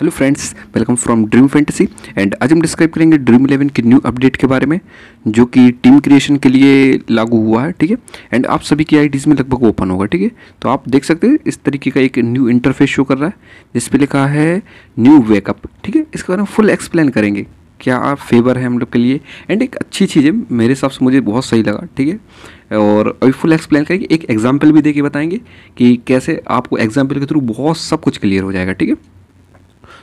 Hello friends welcome from Dream Fantasy and आज हम describe करेंगे ड्रीम इलेवन के न्यू अपडेट के बारे में जो कि टीम क्रिएशन के लिए लागू हुआ है ठीक है एंड आप सभी की आईडीज़ में लगभग ओपन होगा ठीक है तो आप देख सकते हैं इस तरीके का एक न्यू इंटरफेस शो कर रहा है जिस लिखा है न्यू वेकअप ठीक है इसके बारे में फुल एक्सप्लेन करेंगे क्या आप फेवर है हम लोग के लिए एंड एक अच्छी चीज़ है मेरे हिसाब से मुझे बहुत सही लगा ठीक है और अभी फुल एक्सप्लेन करेंगे एक एग्जाम्पल भी देके बताएंगे कि कैसे आपको एग्जाम्पल के थ्रू बहुत सब कुछ क्लियर हो जाएगा ठीक है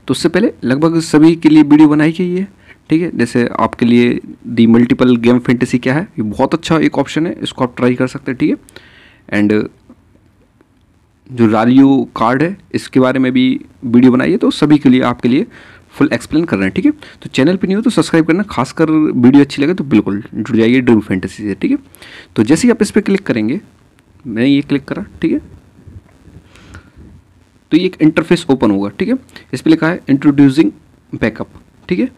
तो उससे पहले लगभग सभी के लिए वीडियो बनाई गई है ठीक है जैसे आपके लिए दी मल्टीपल गेम फेंटेसी क्या है ये बहुत अच्छा एक ऑप्शन है इसको आप ट्राई कर सकते हैं ठीक है एंड जो रालियो कार्ड है इसके बारे में भी वीडियो बनाई है तो सभी के लिए आपके लिए फुल एक्सप्लेन कर रहे हैं ठीक है थीके? तो चैनल पे नहीं हो तो सब्सक्राइब करना खासकर वीडियो अच्छी लगे तो बिल्कुल जुड़ जाइए ड्रीम फैंटेसी से ठीक है तो जैसे ही आप इस पर क्लिक करेंगे मैंने ये क्लिक करा ठीक है तो ये एक इंटरफेस ओपन होगा ठीक है इस पर लिखा है इंट्रोड्यूसिंग बैकअप ठीक है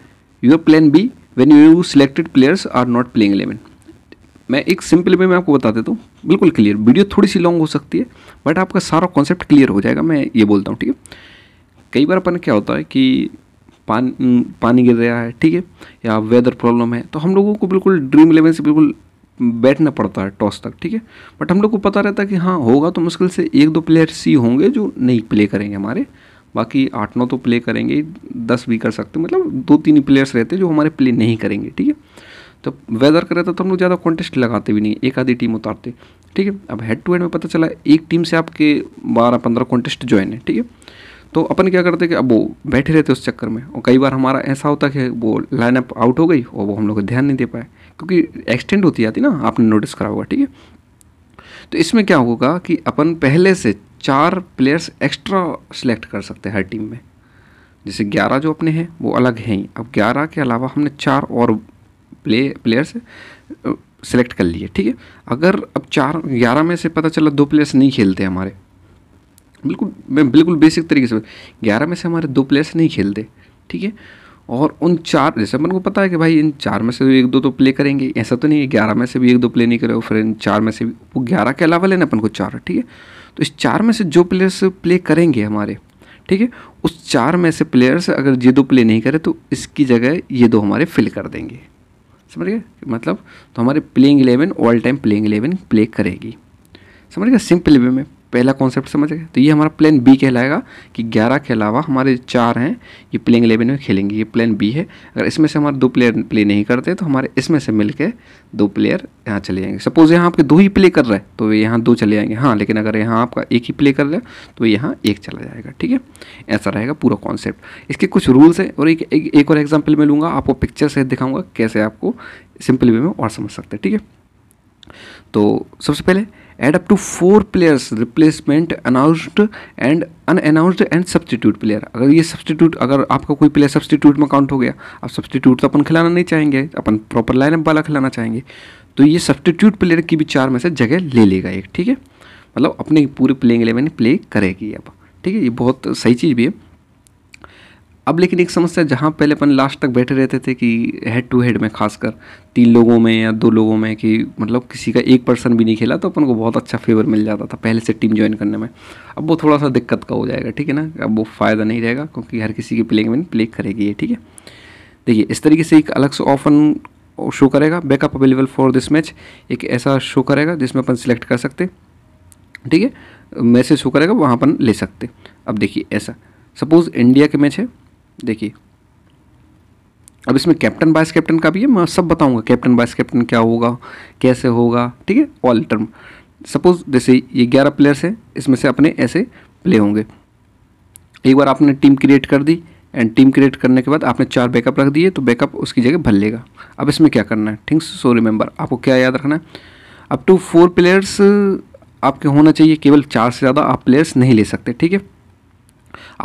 your plan B when you selected players are not playing eleven मैं एक सिंपल वे में आपको बता देता हूँ बिल्कुल क्लियर वीडियो थोड़ी सी लॉन्ग हो सकती है बट आपका सारा कॉन्सेप्ट क्लियर हो जाएगा मैं ये बोलता हूँ ठीक है कई बार अपन क्या होता है कि पान पानी गिर रहा है ठीक है या वेदर प्रॉब्लम है तो हम लोगों को बिल्कुल ड्रीम इलेवन से बिल्कुल बैठना पड़ता है टॉस तक ठीक है बट हम लोग को पता रहता है कि हाँ होगा तो मुश्किल से एक दो प्लेयर सी होंगे जो नहीं प्ले करेंगे हमारे बाकी आठ नौ तो प्ले करेंगे दस भी कर सकते मतलब दो तीन ही प्लेयर्स रहते जो हमारे प्ले नहीं करेंगे ठीक है तो वेदर कर रहता तो हम लोग ज़्यादा कॉन्टेस्ट लगाते भी नहीं एक आधी टीम उतारते ठीक है अब हेड टू हेड में पता चला एक टीम से आपके बारह पंद्रह कॉन्टेस्ट ज्वाइन है ठीक है तो अपन क्या करते कि अब वो बैठे रहते उस चक्कर में और कई बार हमारा ऐसा होता कि वो लाइनअप आउट हो गई और वो हम लोग ध्यान नहीं दे पाए क्योंकि एक्सटेंड होती जाती ना आपने नोटिस करा होगा ठीक है तो इसमें क्या होगा कि अपन पहले से चार प्लेयर्स एक्स्ट्रा सेलेक्ट कर सकते हैं हर टीम में जैसे ग्यारह जो अपने हैं वो अलग हैं ही अब ग्यारह के अलावा हमने चार और प्ले प्लेयर्स सेलेक्ट कर लिए ठीक है अगर अब चार ग्यारह में से पता चला दो प्लेयर्स नहीं खेलते हमारे बिल्कुल बिल्कुल बेसिक तरीके से ग्यारह में से हमारे दो प्लेयर्स नहीं खेलते ठीक है और उन चार जैसे अपन को पता है कि भाई इन चार में से एक दो तो प्ले करेंगे ऐसा तो नहीं है ग्यारह में से भी एक दो प्ले नहीं करेगा फिर इन चार में से भी वो ग्यारह के अलावा लेना अपन को चार ठीक है तो इस चार में से जो प्लेयर्स प्ले करेंगे हमारे ठीक है उस चार में से प्लेयर्स अगर ये दो प्ले नहीं करे तो इसकी जगह ये दो हमारे फिल कर देंगे समझ गए मतलब तो हमारे playing eleven all time playing eleven play करेगी समझ गए सिंपल वे में पहला कॉन्सेप्ट समझ गए तो ये हमारा प्लान बी कहलाएगा कि ग्यारह के अलावा हमारे चार हैं ये प्लेइंग एलेवन में खेलेंगे ये प्लान बी है अगर इसमें से हमारे दो प्लेयर प्ले नहीं करते तो हमारे इसमें से मिलके दो प्लेयर यहाँ चले जाएंगे सपोज यहाँ आपके दो ही प्ले कर रहे हैं तो वे यहाँ दो चले जाएंगे हाँ लेकिन अगर यहाँ आपका एक ही प्ले कर रहे तो यहाँ एक चला जाएगा ठीक है ऐसा रहेगा पूरा कॉन्सेप्ट इसके कुछ रूल्स हैं और एक एक, एक और एग्जाम्पल मैं लूँगा आपको पिक्चर से दिखाऊँगा कैसे आपको सिंपल वे में और समझ सकते हैं ठीक है तो सबसे पहले and up to four players replacement announced and unannounced and substitute player अगर ये सब्सटीट्यूट अगर आपका कोई प्लेयर सब्सटीट्यूट में काउंट हो गया अब सब्सटीट्यूट तो अपन खिलाना नहीं चाहेंगे अपन प्रॉपर लाइनअप वाला खिलाना चाहेंगे तो ये सब्सटीट्यूट प्लेयर की भी चार में से जगह ले लेगा एक ठीक है मतलब अपने पूरे प्लेइंग इलेवन प्ले करेगी अब ठीक है ये बहुत सही चीज़ भी है अब लेकिन एक समस्या जहाँ पहले अपन लास्ट तक बैठे रहते थे कि हेड टू हेड में खासकर तीन लोगों में या दो लोगों में कि मतलब किसी का एक पर्सन भी नहीं खेला तो अपन को बहुत अच्छा फेवर मिल जाता था पहले से टीम ज्वाइन करने में अब वो थोड़ा सा दिक्कत का हो जाएगा ठीक है ना अब वो फ़ायदा नहीं रहेगा क्योंकि हर किसी की प्लेइंग में प्ले करेगी ये ठीक है देखिए इस तरीके से एक अलग से ऑफन शो करेगा backup available for this match एक ऐसा शो करेगा जिसमें अपन सेलेक्ट कर सकते ठीक है मैसेज शो करेगा वहाँ अपन ले सकते अब देखिए ऐसा सपोज़ इंडिया के मैच है देखिए अब इसमें कैप्टन वाइस कैप्टन का भी है मैं सब बताऊंगा कैप्टन वाइस कैप्टन क्या होगा कैसे होगा ठीक है ऑल टर्म सपोज जैसे ये ग्यारह प्लेयर्स हैं इसमें से अपने ऐसे प्ले होंगे एक बार आपने टीम क्रिएट कर दी एंड टीम क्रिएट करने के बाद आपने चार बैकअप रख दिए तो बैकअप उसकी जगह भर लेगा अब इसमें क्या करना है थिंग्स सो रिमेंबर आपको क्या याद रखना है अप टू फोर प्लेयर्स आपके होना चाहिए केवल चार से ज़्यादा आप प्लेयर्स नहीं ले सकते ठीक है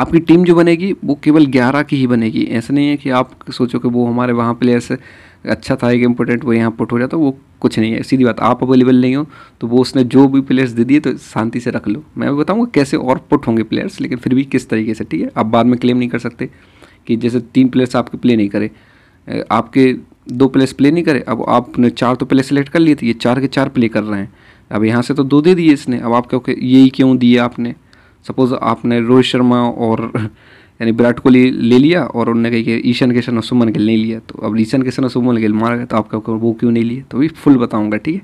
आपकी टीम जो बनेगी वो केवल ग्यारह की ही बनेगी ऐसा नहीं है कि आप सोचो कि वो हमारे वहाँ प्लेयर्स अच्छा था एक इम्पोर्टेंट वो यहाँ पुट हो जाता वो कुछ नहीं है सीधी बात आप अवेलेबल नहीं हो तो वो उसने जो भी प्लेयर्स दे दिए तो शांति से रख लो मैं भी बताऊँगा कैसे और पुट होंगे प्लेयर्स लेकिन फिर भी किस तरीके से ठीक है आप बाद में क्लेम नहीं कर सकते कि जैसे तीन प्लेयर्स आपके प्ले नहीं करे आपके दो प्लेयर्स प्ले नहीं करे अब आपने चार तो प्लेयर सेलेक्ट कर लिए थे ये चार के चार प्ले कर रहे हैं अब यहाँ से तो दो दे दिए इसने अब आप क्योंकि यही क्यों दिए आपने सपोज़ आपने रोहित शर्मा और यानी विराट कोहली ले लिया और उन्होंने कही कि ईशान किशन और सुमन गिल नहीं लिया तो अब ईशान किशन और सुमन गिल मारा गया तो आपका वो क्यों नहीं लिया तो भी फुल बताऊँगा ठीक है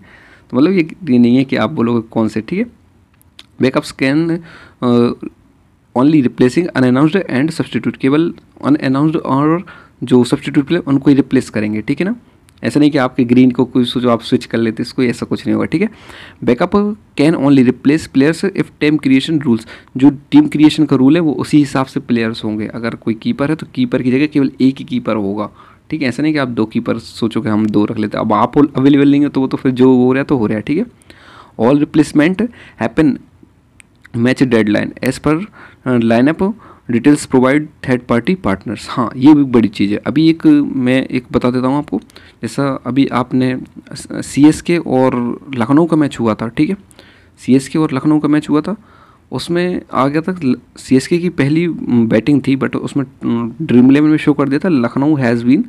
तो मतलब ये, नहीं है कि आप बोलोगे कौन से ठीक है backup scan only replacing unannounced and substitute केवल अनअनाउंसड और जो सब्सटीट्यूट प्लेयर उनको ही रिप्लेस करेंगे ठीक है ना ऐसा नहीं कि आपके ग्रीन को कुछ जो आप स्विच कर लेते इसको ऐसा कुछ नहीं होगा ठीक है backup can only replace players if team creation rules जो टीम क्रिएशन का रूल है वो उसी हिसाब से प्लेयर्स होंगे अगर कोई कीपर है तो कीपर की जगह केवल एक ही कीपर होगा ठीक है ऐसा नहीं कि आप दो कीपर सोचो कि हम दो रख लेते अब आप अवेलेबल नहीं हो तो वो तो फिर जो हो रहा है तो हो रहा है ठीक है all replacement happen match deadline as per lineup details provide third party partners हाँ ये भी बड़ी चीज़ है अभी एक मैं एक बता देता हूँ आपको जैसा अभी आपने सी एस के और लखनऊ का मैच हुआ था ठीक है सी एस के और लखनऊ का मैच हुआ था उसमें आ गया था सी एस के की पहली बैटिंग थी बट उसमें ड्रीम इलेवन में शो कर दिया था Lucknow has been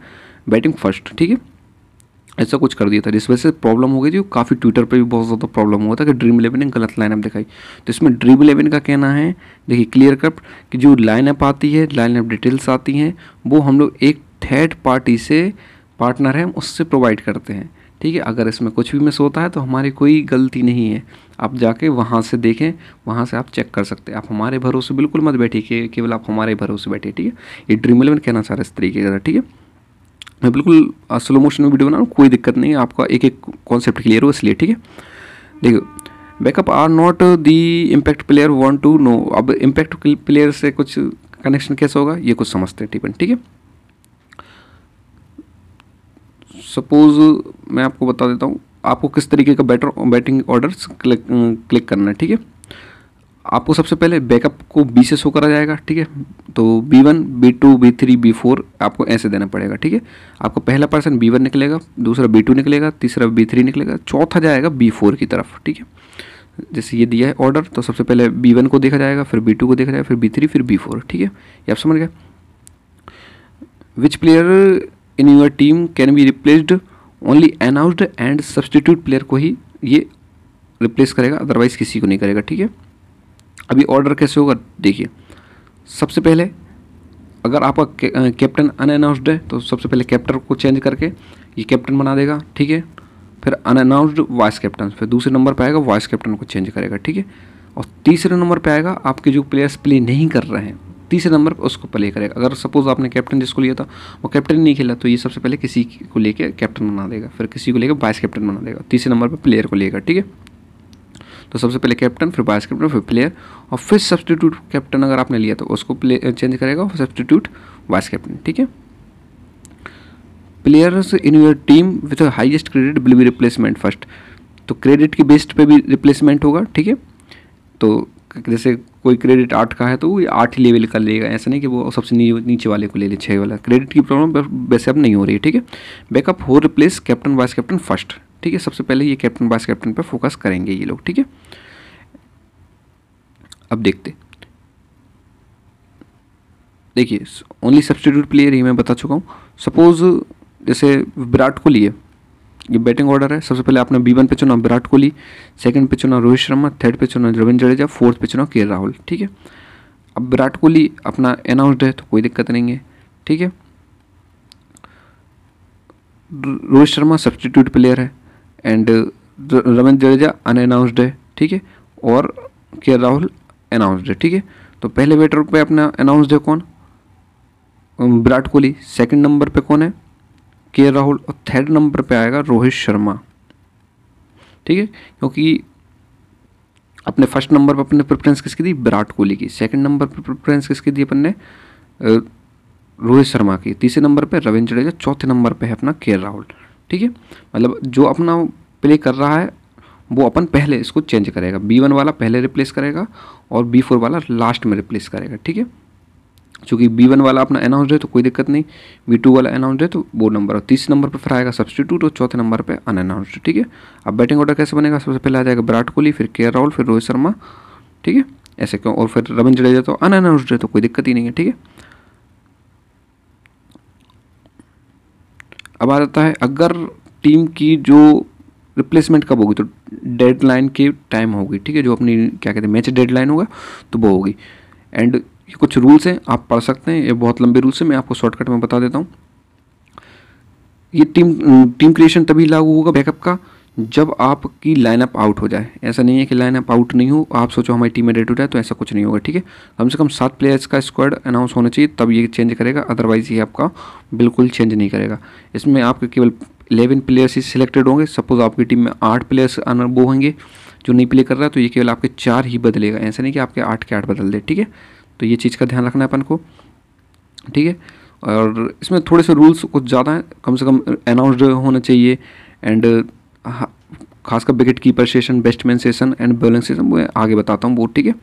batting first ठीक है ऐसा कुछ कर दिया था जिस वजह से प्रॉब्लम हो गई थी काफ़ी ट्विटर पे भी बहुत ज़्यादा प्रॉब्लम हुआ था कि ड्रीम इलेवन ने गलत लाइनअप दिखाई तो इसमें ड्रीम इलेवन का कहना है देखिए क्लियर कट कि जो लाइनअप आती है लाइनअप डिटेल्स आती हैं वो हम लोग एक थर्ड पार्टी से पार्टनर है हम उससे प्रोवाइड करते हैं ठीक है अगर इसमें कुछ भी मिस होता है तो हमारी कोई गलती नहीं है आप जाके वहाँ से देखें वहाँ से आप चेक कर सकते हैं आप हमारे भरोसे बिल्कुल मत बैठिए केवल आप हमारे भरोसे बैठिए ठीक है ये ड्रीम इलेवन कहना चाह रहे इस तरीके का ठीक है मैं बिल्कुल स्लो मोशन में वीडियो बना रहा हूँ कोई दिक्कत नहीं आपका एक एक कॉन्सेप्ट क्लियर हो इसलिए ठीक है देखो backup are not the impact player want to know अब इम्पैक्ट प्लेयर से कुछ कनेक्शन कैसे होगा ये कुछ समझते हैं टीपन ठीक है सपोज मैं आपको बता देता हूँ आपको किस तरीके का batter batting order click click करना है ठीक है आपको सबसे पहले बैकअप को बी से शो करा जाएगा ठीक है तो B one B two B three B four आपको ऐसे देना पड़ेगा ठीक है आपका पहला पर्सन बी वन निकलेगा दूसरा बी टू निकलेगा तीसरा बी थ्री निकलेगा चौथा जाएगा बी फोर की तरफ ठीक है जैसे ये दिया है ऑर्डर तो सबसे पहले बी वन को देखा जाएगा फिर बी टू को देखा जाएगा फिर बी थ्री फिर बी फोर ठीक है ये आप समझ गए which player in your team can be replaced only announced and substitute player को ही ये रिप्लेस करेगा अदरवाइज किसी को नहीं करेगा ठीक है अभी ऑर्डर कैसे होगा देखिए सबसे पहले अगर आपका कैप्टन अनअनाउंसड है तो सबसे पहले कैप्टन को चेंज करके ये कैप्टन बना देगा ठीक है फिर अनअनाउंसड वाइस कैप्टन फिर दूसरे नंबर पर आएगा वाइस कैप्टन को चेंज करेगा ठीक है और तीसरे नंबर पर आएगा आपके जो प्लेयर्स प्ले नहीं कर रहे हैं तीसरे नंबर पर उसको प्ले करेगा अगर सपोज आपने कैप्टन जिसको लिया था वो कैप्टन नहीं खेला तो ये सबसे पहले किसी को लेके कैप्टन बना देगा फिर किसी को लेकर वाइस कैप्टन बना देगा तीसरे नंबर पर प्लेयर को लेगा ठीक है तो सबसे पहले कैप्टन फिर वाइस कैप्टन फिर प्लेयर और फिर सब्सटीट्यूट कैप्टन अगर आपने लिया तो उसको प्ले चेंज करेगा और सब्सटीट्यूट वाइस कैप्टन ठीक है players in your team with highest credit will be replacement first तो क्रेडिट के बेस्ट पे भी रिप्लेसमेंट होगा ठीक है तो जैसे कोई क्रेडिट आठ का है तो वो आठ ही लेवल का लेगा ऐसा नहीं कि वो सबसे नीचे वाले को ले ले छः वाला क्रेडिट की प्रॉब्लम वैसे अब नहीं हो रही है ठीक है बैकअप हो replace captain vice captain first ठीक है सबसे पहले ये कैप्टन वाइस कैप्टन पर फोकस करेंगे ये लोग ठीक है अब देखते देखिए ओनली सब्सटीट्यूट प्लेयर ही मैं बता चुका हूँ सपोज़ जैसे विराट कोहली है ये बैटिंग ऑर्डर है सबसे पहले आपने बी वन पे चुना विराट कोहली सेकंड पे चुना रोहित शर्मा थर्ड पे चुना रविंद्र जडेजा फोर्थ पे चुना के राहुल ठीक है अब विराट कोहली अपना अनाउंसड है तो कोई दिक्कत नहीं है ठीक है रोहित शर्मा सब्सटीट्यूट प्लेयर है एंड रविंद्र जडेजा अनअनाउंसड है ठीक है और के राहुल अनाउंसड है ठीक है तो पहले बैटर पे अपना अनाउंसड है कौन विराट कोहली सेकंड नंबर पे कौन है के राहुल और थर्ड नंबर पे आएगा रोहित शर्मा ठीक है क्योंकि अपने फर्स्ट नंबर पर अपने प्रेफरेंस किसकी दी विराट कोहली की सेकंड नंबर पर प्रेफरेंस किसकी दी अपन ने रोहित शर्मा की तीसरे नंबर पे रविंद्र जडेजा चौथे नंबर पे है अपना के राहुल ठीक है मतलब जो अपना प्ले कर रहा है वो अपन पहले इसको चेंज करेगा बी वन वाला पहले रिप्लेस करेगा और बी फोर वाला लास्ट में रिप्लेस करेगा ठीक है चूँकि बी वन वाला अपना अनाउंस है तो कोई दिक्कत नहीं बी टू वाला अनाउंस है तो वो नंबर और तीसरे नंबर पर फिर आएगा सब्सटीट्यूट और चौथे नंबर पर अनअनाउंसड ठीक है अब बैटिंग ऑर्डर कैसे बनेगा सबसे पहले आ जाएगा विराट कोहली फिर के राहुल फिर रोहित शर्मा ठीक है ऐसे क्यों और फिर रविंद्र जडेजा तो अनअनाउंसड है तो कोई दिक्कत ही नहीं है ठीक है अब आ जाता है अगर टीम की जो रिप्लेसमेंट कब होगी तो डेडलाइन के टाइम होगी ठीक है जो अपनी क्या कहते हैं मैच डेडलाइन होगा तो वो होगी एंड ये कुछ रूल्स हैं आप पढ़ सकते हैं ये बहुत लंबे रूल्स हैं मैं आपको शॉर्टकट में बता देता हूँ ये टीम टीम क्रिएशन तभी लागू होगा बैकअप का जब आपकी लाइनअप आउट हो जाए ऐसा नहीं है कि लाइनअप आउट नहीं हो आप सोचो हमारी टीम में डेट हो जाए तो ऐसा कुछ नहीं होगा ठीक है कम से कम सात प्लेयर्स का स्क्वाड अनाउंस होना चाहिए तब ये चेंज करेगा अदरवाइज़ ये आपका बिल्कुल चेंज नहीं करेगा इसमें आपके केवल इलेवन प्लेयर्स ही सिलेक्टेड होंगे सपोज़ आपकी टीम में आठ प्लेयर्स वो होंगे जो नहीं प्ले कर रहा है तो ये केवल आपके चार ही बदलेगा ऐसा नहीं कि आपके आठ के आठ बदल दे ठीक है तो ये चीज़ का ध्यान रखना है अपन को ठीक है और इसमें थोड़े से रूल्स कुछ ज़्यादा हैं कम से कम अनाउंसड होना चाहिए एंड हाँ, खासकर wicket keeper session batsman session and bowling session मैं आगे बताता हूँ वो ठीक है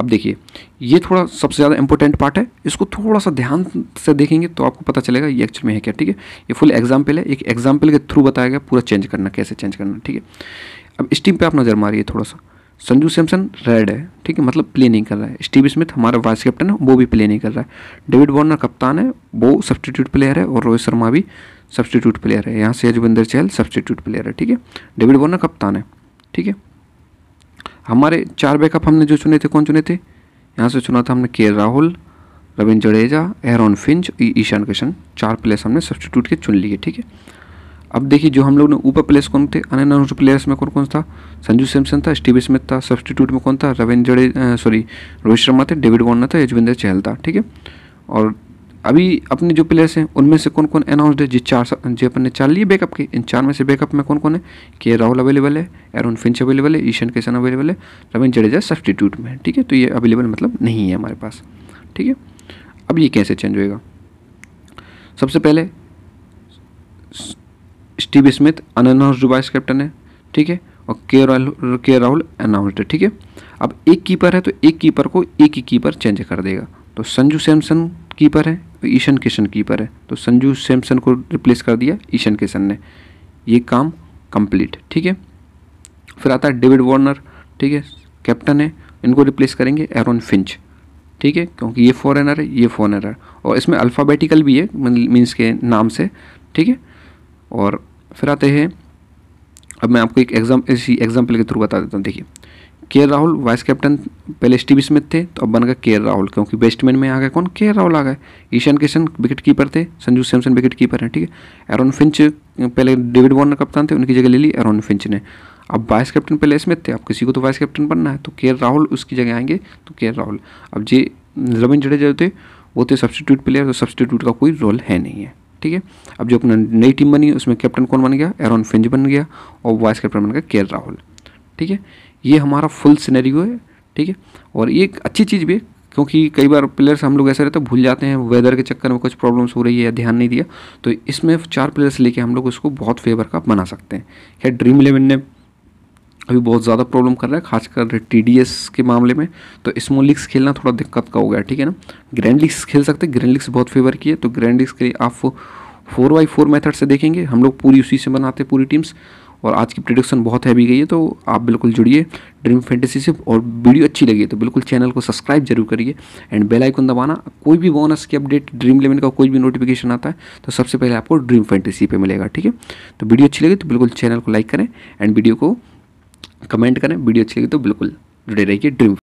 अब देखिए ये थोड़ा सबसे ज़्यादा इंपॉर्टेंट पार्ट है इसको थोड़ा सा ध्यान से देखेंगे तो आपको पता चलेगा ये एक्चुअल में है क्या ठीक है ये फुल एग्जाम्पल है एक एग्जाम्पल के थ्रू बताया गया पूरा चेंज करना कैसे चेंज करना ठीक है अब इस टीम पर आप नज़र मारिए थोड़ा सा संजू सैमसन रेड है ठीक है मतलब प्ले नहीं कर रहा है स्टीव स्मिथ हमारा वाइस कैप्टन है वो भी प्ले नहीं कर रहा है डेविड वार्नर कप्तान है वो सब्सटीट्यूट प्लेयर है और रोहित शर्मा भी सब्सटीट्यूट प्लेयर है यहाँ से यजविंदर चहल सब्सटीट्यूट प्लेयर है ठीक है डेविड वॉर्नर कप्तान है ठीक है हमारे चार बैकअप हमने जो चुने थे कौन चुने थे यहाँ से चुना था हमने K Rahul Ravindra Jadeja Aaron Finch Ishan Kishan चार प्लेयर्स हमने सब्सटीट्यूट के चुन लिए ठीक है अब देखिए जो हम लोग ने ऊपर प्लेयर्स कौन थे अननाउंस प्लेयर्स में कौन कौन था संजू सैमसन था स्टीव स्मिथ था सब्सटीट्यूट में कौन था रविंद्र जडेजा सॉरी रोहित शर्मा थे डेविड वॉर्नर था यजविंदर चहल था ठीक है और अभी अपने जो प्लेयर्स हैं उनमें से कौन कौन अनाउंसड है जिस चार जो अपन ने चार लिए बैकअप के इन चार में से बैकअप में कौन कौन है के राहुल अवेलेबल है एरोन फिंच अवेलेबल है ईशन किशन अवेलेबल है रविंद्र जडेजा सब्सटीट्यूट में ठीक है तो ये अवेलेबल मतलब नहीं है हमारे पास ठीक है अब ये कैसे चेंज होएगा सबसे पहले Steve Smith unannounced vice captain है ठीक है और के राहुल के राहुल अनाउंसड है ठीक है अब एक कीपर है तो एक कीपर को एक ही कीपर चेंज कर देगा तो संजू सैमसन कीपर है ईशन किशन कीपर है तो संजू सैमसन को रिप्लेस कर दिया ईशन किशन ने ये काम कंप्लीट ठीक है फिर आता है डेविड वार्नर ठीक है कैप्टन है इनको रिप्लेस करेंगे एरोन फिंच ठीक है क्योंकि ये फॉरेनर है ये फॉरेनर है और इसमें अल्फ़ाबेटिकल भी है मीन्स के नाम से ठीक है और फिर आते हैं अब मैं आपको एक एग्जाम इसी एग्जाम्पल के थ्रू बता देता हूँ देखिए के राहुल वाइस कैप्टन पहले स्टीव स्मिथ थे तो अब बन गए के राहुल क्योंकि बैट्समैन में आ गए कौन के राहुल आ गए ईशान किशन विकेट कीपर थे संजू सैमसन विकेट कीपर हैं ठीक है एरोन फिंच पहले डेविड वॉर्नर कप्तान थे उनकी जगह ले ली एरोन फिंच ने अब वाइस कैप्टन पहले स्मिथ थे अब किसी को तो वाइस कैप्टन बनना है तो के राहुल उसकी जगह आएंगे तो के राहुल अब जे रविंद जडेजा थे वो थे सब्सटीट्यूट प्लेयर तो सब्सटीट्यूट का कोई रोल है नहीं है ठीक है अब जो अपना नई टीम बनी उसमें कैप्टन कौन बन गया एरोन फिंच बन गया और वाइस कैप्टन बन गया के राहुल ठीक है ये हमारा फुल सिनेरियो है ठीक है और ये एक अच्छी चीज़ भी है क्योंकि कई बार प्लेयर्स हम लोग ऐसे रहते हैं भूल जाते हैं वेदर के चक्कर में कुछ प्रॉब्लम्स हो रही है या ध्यान नहीं दिया तो इसमें चार प्लेयर्स लेके हम लोग उसको बहुत फेवर का बना सकते हैं खैर ड्रीम इलेवन ने अभी बहुत ज़्यादा प्रॉब्लम कर रहा है खासकर टी के मामले में तो स्मॉल लीग्स खेलना थोड़ा दिक्कत का हो गया ठीक है ना ग्रैंड लीग्स खेल सकते हैं ग्रैंड लीग्स बहुत फेवर की है तो ग्रैंड लीग्स के लिए आप फोर बाई फोर मेथड से देखेंगे हम लोग पूरी उसी से बनाते हैं पूरी टीम्स और आज की प्रोडक्शन बहुत हैवी गई है तो आप बिल्कुल जुड़िए ड्रीम फैंटेसी से और वीडियो अच्छी लगी तो बिल्कुल चैनल को सब्सक्राइब जरूर करिए एंड बेल आइकन दबाना कोई भी बोनस की अपडेट ड्रीम इलेवन का कोई भी नोटिफिकेशन आता है तो सबसे पहले आपको ड्रीम फैंटेसी पे मिलेगा ठीक है तो वीडियो अच्छी लगी तो बिल्कुल चैनल को लाइक करें एंड वीडियो को कमेंट करें वीडियो अच्छी लगी तो बिल्कुल जुड़े रहिए ड्रीम